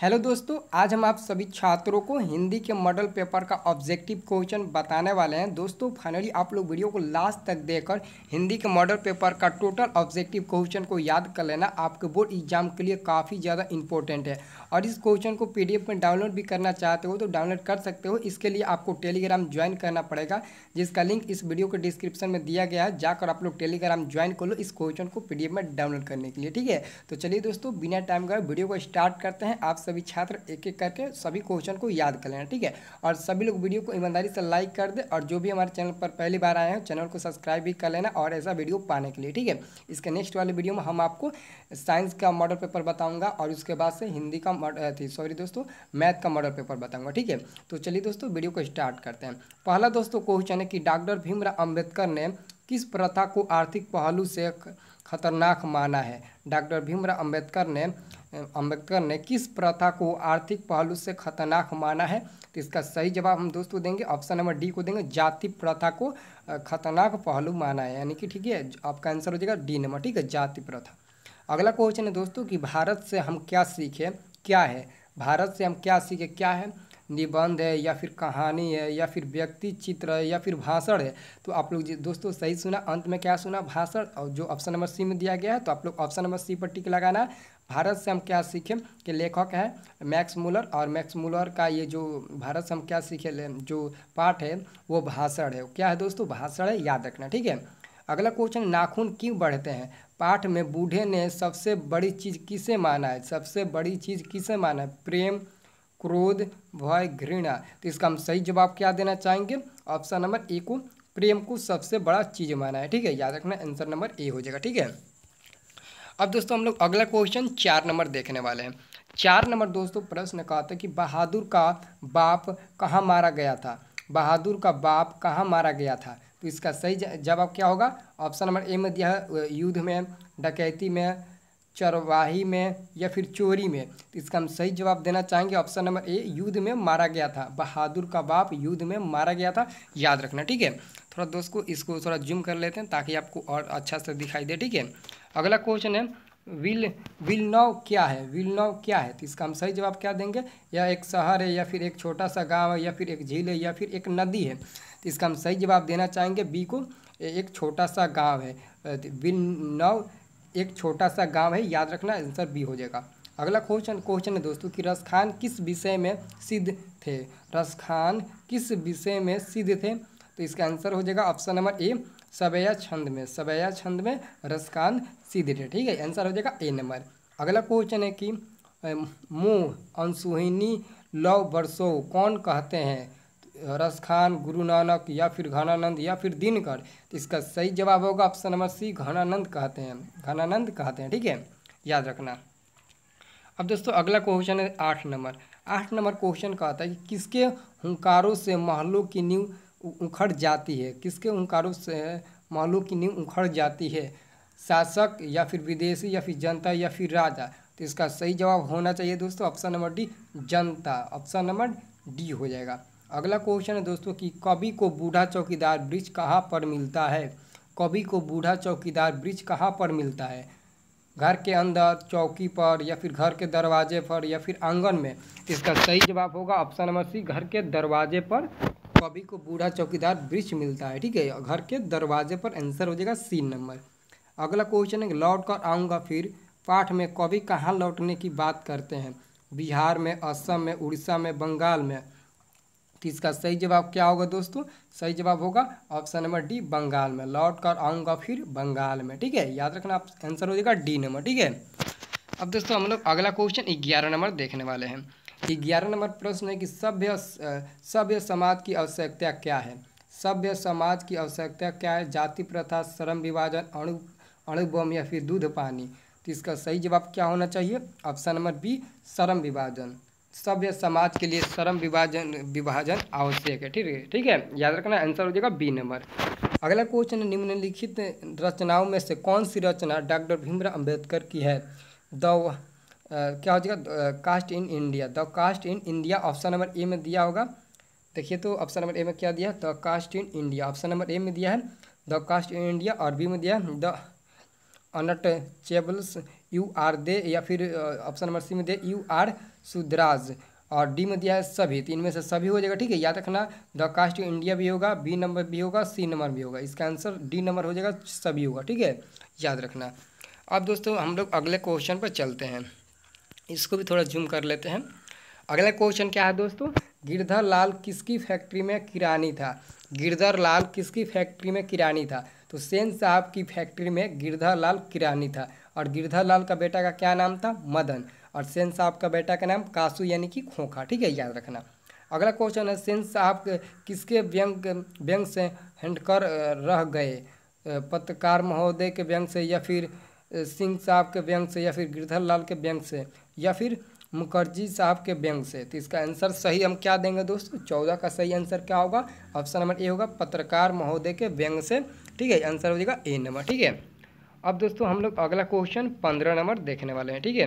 hello दोस्तों आज हम आप सभी छात्रों को हिंदी के मॉडल पेपर का ऑब्जेक्टिव क्वेश्चन बताने वाले हैं दोस्तों फाइनली आप लोग वीडियो को लास्ट तक देखकर हिंदी के मॉडल पेपर का टोटल ऑब्जेक्टिव क्वेश्चन को याद कर लेना आपके बोर्ड एग्जाम के लिए काफ़ी ज़्यादा इंपॉर्टेंट है और इस क्वेश्चन को पी में डाउनलोड भी करना चाहते हो तो डाउनलोड कर सकते हो इसके लिए आपको टेलीग्राम ज्वाइन करना पड़ेगा जिसका लिंक इस वीडियो के डिस्क्रिप्शन में दिया गया है जाकर आप लोग टेलीग्राम ज्वाइन कर लो इस क्वेश्चन को पी में डाउनलोड करने के लिए ठीक है तो चलिए दोस्तों बिना टाइम का वीडियो को स्टार्ट करते हैं आप सभी छात्र एक एक करके सभी क्वेश्चन को याद कर लेना ठीक है और सभी लोग वीडियो को ईमानदारी से लाइक कर दे और जो भी हमारे चैनल पर पहली बार आए हैं चैनल को सब्सक्राइब भी कर लेना और ऐसा वीडियो पाने के लिए ठीक है इसके नेक्स्ट वाले वीडियो में हम आपको साइंस का मॉडल पेपर बताऊंगा और उसके बाद से हिंदी का थी सॉरी दोस्तों मैथ का मॉडल पेपर बताऊंगा ठीक है तो चलिए दोस्तों वीडियो को स्टार्ट करते हैं पहला दोस्तों क्वेश्चन है कि डॉक्टर भीमराव अम्बेडकर ने किस प्रथा को आर्थिक पहलू से खतरनाक माना है डॉक्टर भीमराव अंबेडकर ने अंबेडकर ने किस प्रथा को आर्थिक पहलू से खतरनाक माना है तो इसका सही जवाब हम दोस्तों देंगे ऑप्शन नंबर डी को देंगे जाति प्रथा को खतरनाक पहलू माना है यानी कि ठीक है आपका आंसर हो जाएगा डी नंबर ठीक है जाति प्रथा अगला क्वेश्चन है दोस्तों कि भारत से हम क्या सीखें क्या है भारत से हम क्या सीखे क्या है निबंध है या फिर कहानी है या फिर व्यक्ति चित्र है या फिर भाषण है तो आप लोग दोस्तों सही सुना अंत में क्या सुना भाषण और जो ऑप्शन नंबर सी में दिया गया है तो आप लोग ऑप्शन नंबर सी पर टिक लगाना भारत से हम क्या सीखें कि लेखक है मैक्स मूलर और मैक्स मूलर का ये जो भारत से हम क्या सीखे जो पाठ है वो भाषण है क्या है दोस्तों भाषण है याद रखना ठीक है अगला क्वेश्चन नाखून क्यों बढ़ते हैं पाठ में बूढ़े ने सबसे बड़ी चीज़ किसे माना है सबसे बड़ी चीज़ किसे माना है प्रेम क्रोध भय घृणा तो इसका हम सही जवाब क्या देना चाहेंगे ऑप्शन नंबर ए को प्रेम को सबसे बड़ा चीज़ माना है ठीक है याद रखना आंसर नंबर ए हो जाएगा ठीक है अब दोस्तों हम लोग अगला क्वेश्चन चार नंबर देखने वाले हैं चार नंबर दोस्तों प्रश्न कहा था कि बहादुर का बाप कहाँ मारा गया था बहादुर का बाप कहाँ मारा गया था तो इसका सही जवाब क्या होगा ऑप्शन नंबर ए में दिया है युद्ध में डकैती में चरवाही में या फिर चोरी में तो इसका हम सही जवाब देना चाहेंगे ऑप्शन नंबर ए युद्ध में मारा गया था बहादुर का बाप युद्ध में मारा गया था याद रखना ठीक है थोड़ा दोस्त को इसको थोड़ा जूम कर लेते हैं ताकि आपको और अच्छा से दिखाई दे ठीक है अगला क्वेश्चन है विल विल नाव क्या है विल नाव क्या है तो इसका हम सही जवाब क्या देंगे या एक शहर है या फिर एक छोटा सा गांव है या फिर एक झील है या फिर एक नदी है तो इसका हम सही जवाब देना चाहेंगे बी को एक छोटा सा गाँव है तो नव एक छोटा सा गाँव है याद रखना आंसर बी हो जाएगा अगला क्वेश्चन क्वेश्चन है दोस्तों कि रसखान किस विषय में सिद्ध थे रसखान किस विषय में सिद्ध थे तो इसका आंसर हो जाएगा ऑप्शन नंबर ए सबया छंद में सबया छंद में रसखान सिद्ध थे ठीक है आंसर हो जाएगा ए नंबर अगला क्वेश्चन है कि मोह अनसुहिनी लव बरसो कौन कहते हैं रस खान गुरु नानक या फिर घनानंद या फिर दिनकर तो इसका सही जवाब होगा ऑप्शन नंबर सी घनानंद कहते हैं घनानंद कहते हैं ठीक है याद रखना अब दोस्तों अगला क्वेश्चन है आठ नंबर आठ नंबर क्वेश्चन कहता है कि किसके हंकारों से महलों की नींव उखड़ जाती है किसके हंकारों से महलों की नींव उखड़ जाती है शासक या फिर विदेशी या फिर जनता या फिर राजा तो इसका सही जवाब होना चाहिए दोस्तों ऑप्शन नंबर डी जनता ऑप्शन नंबर डी हो जाएगा अगला क्वेश्चन है दोस्तों कि कवि को बूढ़ा चौकीदार वृक्ष कहाँ पर मिलता है कवि को बूढ़ा चौकीदार ब्रिज कहाँ पर मिलता है घर के अंदर चौकी पर या फिर घर के दरवाजे पर या फिर आंगन में इसका सही जवाब होगा ऑप्शन नंबर सी घर के दरवाजे पर कवि को बूढ़ा चौकीदार वृक्ष मिलता है ठीक है घर के दरवाजे पर आंसर हो जाएगा सी नंबर अगला क्वेश्चन है लौट कर आऊँगा फिर पाठ में कवि कहाँ लौटने की बात करते हैं बिहार में असम में उड़ीसा में बंगाल में तो इसका सही जवाब क्या होगा दोस्तों सही जवाब होगा ऑप्शन नंबर डी बंगाल में लौट कर आऊँगा फिर बंगाल में ठीक है याद रखना आप आंसर हो जाएगा डी नंबर ठीक है अब दोस्तों हम लोग अगला क्वेश्चन ग्यारह नंबर देखने वाले हैं ग्यारह नंबर प्रश्न है कि सभ्य सभ्य समाज की आवश्यकता क्या है सभ्य समाज की आवश्यकता क्या है जाति प्रथा श्रम विभाजन अणु अणुबम या फिर दूध पानी तो इसका सही जवाब क्या होना चाहिए ऑप्शन नंबर बी श्रम विभाजन सभ्य समाज के लिए श्रम विभाजन विभाजन आवश्यक है ठीक है ठीक है याद रखना आंसर हो जाएगा बी नंबर अगला क्वेश्चन निम्नलिखित रचनाओं में से कौन सी रचना डॉक्टर भीमराव अंबेडकर की है द uh, क्या हो जाएगा caste in India the caste in India option number A में दिया होगा देखिए तो ऑप्शन नंबर ए में क्या दिया है the caste in India option number A में दिया है द कास्ट इन इंडिया और बी में दिया है the untouchables you are they या फिर ऑप्शन नंबर सी में दे यू आर सुदराज और डी में दिया है सभी तो इनमें से सभी हो जाएगा ठीक है याद रखना द कास्ट इंडिया भी होगा बी नंबर भी होगा सी नंबर भी होगा इसका आंसर डी नंबर हो जाएगा सभी होगा ठीक है याद रखना अब दोस्तों हम लोग अगले क्वेश्चन पर चलते हैं इसको भी थोड़ा जूम कर लेते हैं अगला क्वेश्चन क्या है दोस्तों गिरधर लाल किसकी फैक्ट्री में किरानी था गिरधर लाल किसकी फैक्ट्री में किरानी था तो सेन साहब की फैक्ट्री में गिरधर लाल किरानी था और गिरधर लाल का बेटा का क्या नाम था मदन और सेन साहब का बेटा का नाम कासू यानी कि खोखा ठीक है याद रखना अगला क्वेश्चन है सेन साहब किसके व्यंग व्यंग से हंडकर रह गए पत्रकार महोदय के व्यंग से या फिर सिंह साहब के व्यंग से या फिर गिरधर लाल के व्यंग से या फिर मुखर्जी साहब के व्यंग से तो इसका आंसर सही हम क्या देंगे दोस्तों चौदह का सही आंसर क्या होगा ऑप्शन नंबर ए होगा पत्रकार महोदय के व्यंग से ठीक है आंसर हो जाएगा ए नंबर ठीक है अब दोस्तों हम लोग अगला क्वेश्चन पंद्रह नंबर देखने वाले हैं ठीक है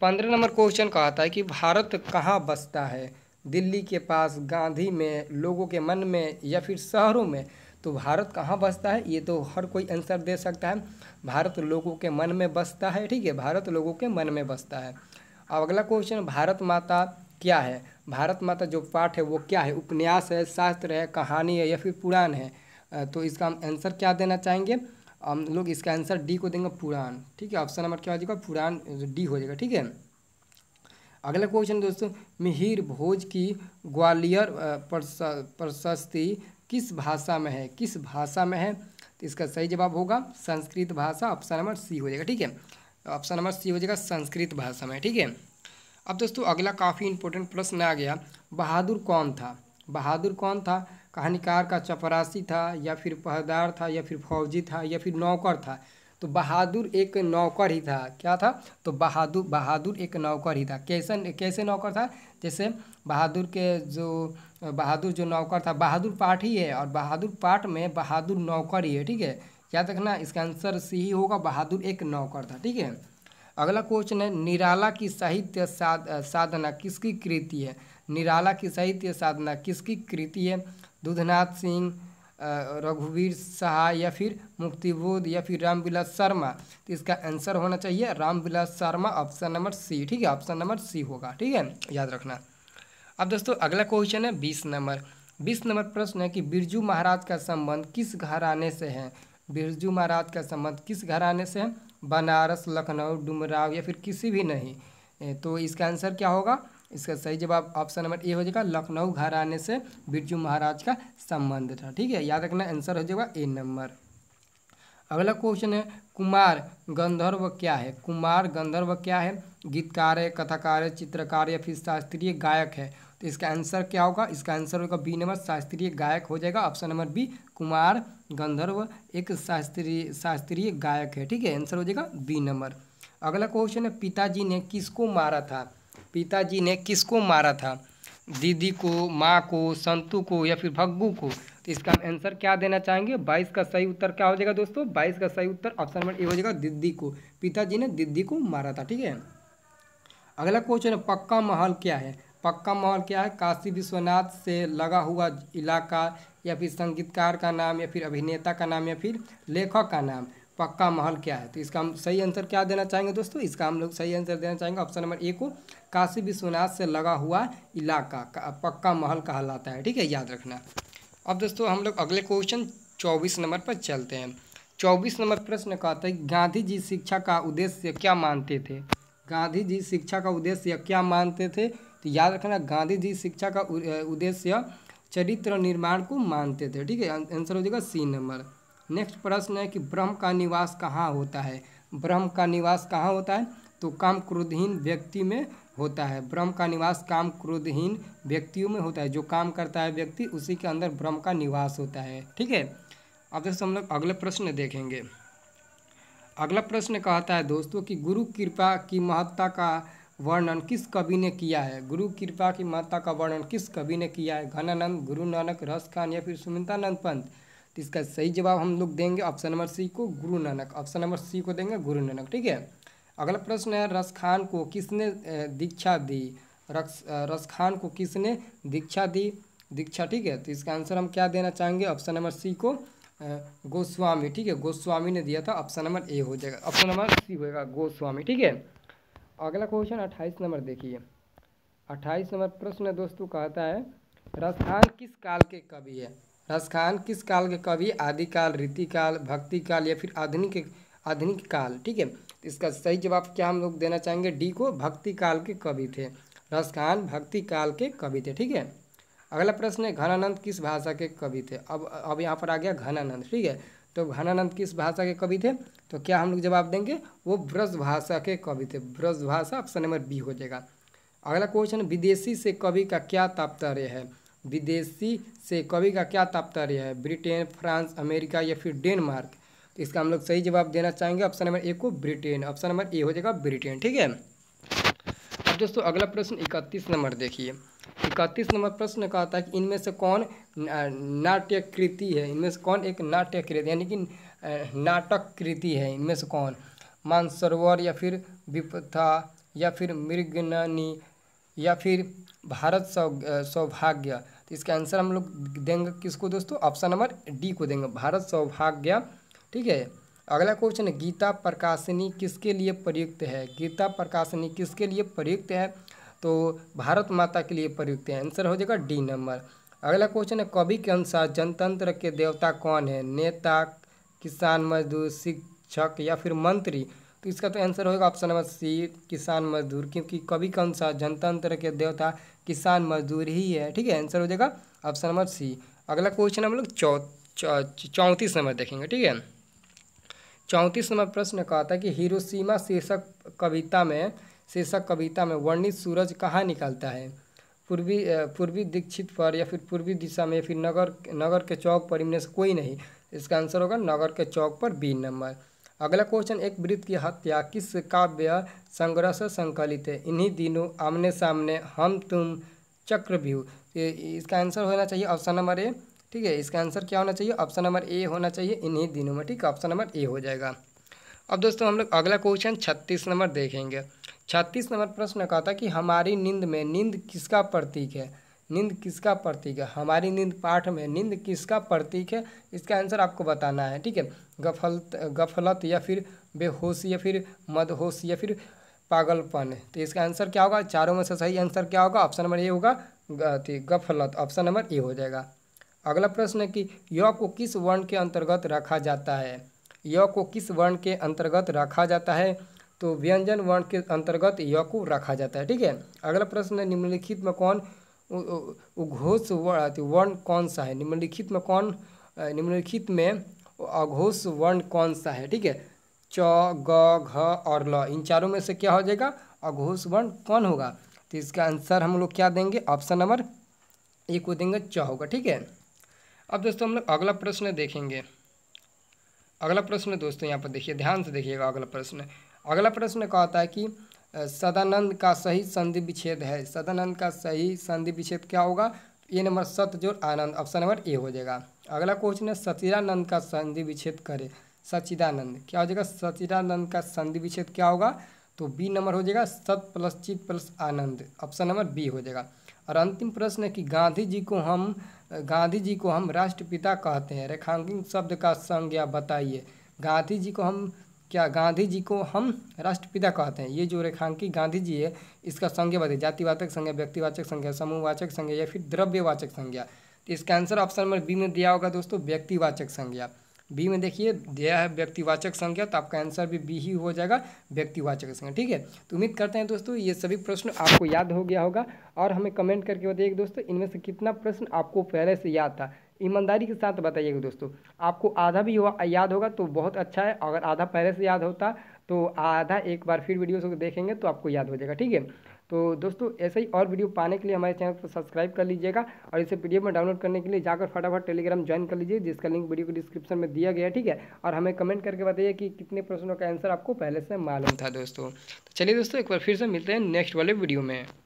पंद्रह नंबर क्वेश्चन का आता है कि भारत कहाँ बसता है दिल्ली के पास गांधी में लोगों के मन में या फिर शहरों में तो भारत कहाँ बसता है ये तो हर कोई आंसर दे सकता है भारत लोगों के मन में बसता है ठीक है भारत लोगों के मन में बसता है अब अगला क्वेश्चन भारत माता क्या है भारत माता जो पाठ है वो क्या है उपन्यास है शास्त्र है कहानी है या फिर पुराण है तो इसका हम आंसर क्या देना चाहेंगे हम लोग इसका आंसर डी को देंगे पुराण ठीक है ऑप्शन नंबर क्या हो जाएगा पुराण डी हो जाएगा ठीक है अगला क्वेश्चन दोस्तों मिहिर भोज की ग्वालियर प्रशस्ति किस भाषा में है किस भाषा में है तो इसका सही जवाब होगा संस्कृत भाषा ऑप्शन नंबर सी हो जाएगा ठीक है ऑप्शन नंबर सी हो जाएगा संस्कृत भाषा में ठीक है अब दोस्तों अगला काफ़ी इंपॉर्टेंट प्रश्न आ गया बहादुर कौन था बहादुर कौन था कहानीकार का चपरासी था या फिर पहदार था या फिर फौजी था या फिर नौकर था तो बहादुर एक नौकर ही था क्या था तो बहादुर बहादुर एक नौकर ही था कैसा कैसे नौकर था जैसे बहादुर के जो बहादुर जो नौकर था बहादुर पाठ ही है और बहादुर पाठ में बहादुर नौकर ही है ठीक है याद रखना इसका आंसर सी ही होगा बहादुर एक नौकर था ठीक है अगला क्वेश्चन है निराला की साहित्य साध, साधना किसकी कृति है निराला की साहित्य साधना किसकी कृति है दुधनाथ सिंह रघुवीर शाह या फिर मुक्तिबोध या फिर रामविलास शर्मा तो इसका आंसर होना चाहिए Ramvilas Sharma option number C ठीक है ऑप्शन नंबर सी होगा ठीक है याद रखना अब दोस्तों अगला क्वेश्चन है बीस नंबर बीस नंबर प्रश्न है कि बिरजू महाराज का संबंध किस घराने से है बिरजू महाराज का संबंध किस घराने से है बनारस लखनऊ डुमराव या फिर किसी भी नहीं तो इसका आंसर क्या होगा इसका सही जवाब ऑप्शन नंबर ए हो जाएगा लखनऊ घर आने से बिरजू महाराज का संबंध था ठीक है याद रखना आंसर हो जाएगा ए नंबर अगला क्वेश्चन है कुमार गंधर्व क्या है कुमार गंधर्व क्या है गीतकार है कथाकार है चित्रकार या फिर शास्त्रीय गायक है तो इसका आंसर क्या होगा इसका आंसर होगा बी नंबर शास्त्रीय गायक हो जाएगा ऑप्शन नंबर बी कुमार गंधर्व एक शास्त्रीय शास्त्रीय गायक है ठीक है आंसर हो जाएगा बी नंबर अगला क्वेश्चन है पिताजी ने किसको मारा था पिताजी ने किसको मारा था दीदी को माँ को संतू को या फिर भग्गू को तो इसका हम आंसर क्या देना चाहेंगे बाईस का सही उत्तर क्या हो जाएगा दोस्तों बाईस का सही उत्तर ऑप्शन नंबर ए हो जाएगा दीदी को पिताजी ने दीदी को मारा था ठीक है अगला क्वेश्चन है पक्का महल क्या है पक्का महल क्या है काशी विश्वनाथ से लगा हुआ इलाका या फिर संगीतकार का नाम या फिर अभिनेता का नाम या फिर लेखक का नाम पक्का महल क्या है तो इसका हम सही आंसर क्या देना चाहेंगे दोस्तों इसका हम लोग सही आंसर देना चाहेंगे ऑप्शन नंबर ए को काशी विश्वनाथ से लगा हुआ इलाका पक्का महल कहलाता है ठीक है याद रखना अब दोस्तों हम लोग अगले क्वेश्चन चौबीस नंबर पर चलते हैं चौबीस नंबर प्रश्न कहता है गांधी जी शिक्षा का उद्देश्य क्या मानते थे गांधी जी शिक्षा का उद्देश्य क्या मानते थे तो याद रखना गांधी जी शिक्षा का उद्देश्य चरित्र निर्माण को मानते थे ठीक है आंसर हो जाएगा सी नंबर नेक्स्ट प्रश्न है कि ब्रह्म का निवास कहाँ होता है ब्रह्म का निवास कहाँ होता है तो काम क्रोधहीन व्यक्ति में होता है ब्रह्म का निवास काम क्रोधहीन व्यक्तियों में होता है जो काम करता है व्यक्ति उसी के अंदर ब्रह्म का निवास होता है ठीक है अब दोस्तों हम लोग अगले प्रश्न देखेंगे अगला प्रश्न कहता है दोस्तों कि गुरु कृपा की महत्ता का वर्णन किस कवि ने किया है गुरु कृपा की महत्ता का वर्णन किस कवि ने किया है घनानंद गुरु नानक रस खान या फिर सुमितानंद पंत तो इसका सही जवाब हम लोग देंगे ऑप्शन नंबर सी को गुरु नानक ऑप्शन नंबर सी को देंगे गुरु नानक ठीक है अगला प्रश्न है रस खान को किसने दीक्षा दी रस रस खान को किसने दीक्षा दी दीक्षा ठीक है तो इसका आंसर हम क्या देना चाहेंगे ऑप्शन नंबर सी को गोस्वामी ठीक है गोस्वामी ने दिया था ऑप्शन नंबर ए हो जाएगा ऑप्शन नंबर सी होगा गोस्वामी ठीक है अगला क्वेश्चन अट्ठाईस नंबर देखिए अट्ठाईस नंबर प्रश्न दोस्तों कहता है रस खान किस काल के कवि है रसखान किस काल के कवि आदिकाल रीतिकाल भक्ति काल या फिर आधुनिक आधुनिक काल ठीक है तो इसका सही जवाब क्या हम लोग देना चाहेंगे डी को भक्ति काल के कवि थे रसखान भक्ति काल के कवि थे ठीक है अगला प्रश्न है घनानंद किस भाषा के कवि थे अब अब यहाँ पर आ गया घनानंद ठीक है तो घनानंद किस भाषा के कवि थे तो क्या हम लोग जवाब देंगे वो ब्रज भाषा के कवि थे ब्रज भाषा ऑप्शन नंबर बी हो जाएगा अगला क्वेश्चन विदेशी से कवि का क्या तात्पर्य है विदेशी से कवि का क्या तात्पर्य है ब्रिटेन फ्रांस अमेरिका या फिर डेनमार्क तो इसका हम लोग सही जवाब देना चाहेंगे ऑप्शन नंबर ए को ब्रिटेन ऑप्शन नंबर ए हो जाएगा ब्रिटेन ठीक है अब दोस्तों अगला प्रश्न इकतीस नंबर देखिए इकतीस नंबर प्रश्न कहा था कि इनमें से कौन नाट्यकृति है इनमें से कौन एक नाट्यकृति यानी कि नाटक कृति है इनमें से कौन मानसरोवर या फिर विपथा या फिर मृगननी या फिर भारत सौ सौभाग्य तो इसका आंसर हम लोग देंगे किसको दोस्तों ऑप्शन नंबर डी को देंगे भारत सौभाग्य ठीक है अगला क्वेश्चन है गीता प्रकाशनी किसके लिए प्रयुक्त है गीता प्रकाशनी किसके लिए प्रयुक्त है तो भारत माता के लिए प्रयुक्त है आंसर हो जाएगा डी नंबर अगला क्वेश्चन है कवि के अनुसार जनतंत्र के देवता कौन है नेता किसान मजदूर शिक्षक या फिर मंत्री तो इसका तो आंसर होगा ऑप्शन नंबर सी किसान मजदूर क्योंकि कभी कौन सा जनतंत्र के देवता किसान मजदूर ही है ठीक है आंसर हो जाएगा ऑप्शन नंबर सी अगला क्वेश्चन हम लोग चौ चौ, नंबर देखेंगे ठीक है चौंतीस नंबर प्रश्न कहा था कि सीमा शीर्षक कविता में शीर्षक कविता में वर्णित सूरज कहाँ निकलता है पूर्वी पूर्वी दीक्षित पर या फिर पूर्वी दिशा में या फिर नगर नगर के चौक पर इनमें से कोई नहीं इसका आंसर होगा नगर के चौक पर बी नंबर अगला क्वेश्चन एक वृत्त की हत्या किस काव्य संग्रह से संकलित है इन्हीं दिनों आमने सामने हम तुम चक्रव्यूह इसका आंसर होना चाहिए ऑप्शन नंबर ए ठीक है इसका आंसर क्या होना चाहिए ऑप्शन नंबर ए होना चाहिए इन्हीं दिनों में ठीक है ऑप्शन नंबर ए हो जाएगा अब दोस्तों हम लोग अगला क्वेश्चन छत्तीस नंबर देखेंगे छत्तीस नंबर प्रश्न कहा था कि हमारी नींद में नींद किसका प्रतीक है निंद किसका प्रतीक है हमारी निंद पाठ में निंद किसका प्रतीक है इसका आंसर आपको बताना है ठीक है गफलत गफलत या फिर बेहोश या फिर मदहोश या फिर पागलपन तो इसका आंसर क्या होगा चारों में से सही आंसर क्या होगा ऑप्शन नंबर ए होगा तो गफलत ऑप्शन नंबर ए हो जाएगा अगला प्रश्न है कि य को किस वर्ण के अंतर्गत रखा जाता है य को किस वर्ण के अंतर्गत रखा जाता है तो व्यंजन वर्ण के अंतर्गत य को रखा जाता है ठीक है अगला प्रश्न है निम्नलिखित में कौन उघोष वर्ण कौन सा है निम्नलिखित में कौन निम्नलिखित में अघोष वर्ण कौन सा है ठीक है च ग घ और ल इन चारों में से क्या हो जाएगा अघोष वर्ण कौन होगा तो इसका आंसर हम लोग क्या देंगे ऑप्शन नंबर एक को देंगे च होगा ठीक है अब दोस्तों हम लोग अगला प्रश्न देखेंगे अगला प्रश्न दोस्तों यहाँ पर देखिए ध्यान से देखिएगा अगला प्रश्न अगला प्रश्न कहता है कि सदानंद का सही संधि विच्छेद है सदानंद का सही संधि विच्छेद क्या होगा ए नंबर सत जोड़ आनंद ऑप्शन नंबर ए हो जाएगा अगला क्वेश्चन है सचिदानंद का संधि विच्छेद करें सचिदानंद क्या हो जाएगा सचिदानंद का संधि विच्छेद क्या होगा तो बी नंबर हो जाएगा सत प्लस चित प्लस आनंद ऑप्शन नंबर बी हो जाएगा और अंतिम प्रश्न है कि गांधी जी को हम गांधी जी को हम राष्ट्रपिता कहते हैं रेखांकित शब्द का संज्ञा बताइए गांधी जी को हम क्या गांधी जी को हम राष्ट्रपिता कहते हैं ये जो रेखांकी गांधी जी है इसका संज्ञा बताइए जातिवाचक संज्ञा व्यक्तिवाचक संज्ञा समूहवाचक संज्ञा या फिर द्रव्यवाचक संज्ञा तो इसका आंसर ऑप्शन नंबर बी में दिया होगा दोस्तों व्यक्तिवाचक संज्ञा बी में देखिए दिया है व्यक्तिवाचक संज्ञा तो आपका आंसर भी बी ही हो जाएगा व्यक्तिवाचक संज्ञा ठीक है तो उम्मीद करते हैं दोस्तों ये सभी प्रश्न आपको याद हो गया होगा और हमें कमेंट करके बताइए दोस्तों इनमें से कितना प्रश्न आपको पहले से याद था ईमानदारी के साथ बताइएगा दोस्तों आपको आधा भी हो, याद होगा तो बहुत अच्छा है अगर आधा पहले से याद होता तो आधा एक बार फिर वीडियो देखेंगे तो आपको याद हो जाएगा ठीक है तो दोस्तों ऐसे ही और वीडियो पाने के लिए हमारे चैनल को सब्सक्राइब कर लीजिएगा और इसे पी में डाउनलोड करने के लिए जाकर फटाफट टेलीग्राम ज्वाइन कर लीजिए जिसका लिंक वीडियो को डिस्क्रिप्शन में दिया गया ठीक है और हमें कमेंट करके बताइए कि कितने प्रश्नों का आंसर आपको पहले से मालूम था दोस्तों तो चलिए दोस्तों एक बार फिर से मिलते हैं नेक्स्ट वाले वीडियो में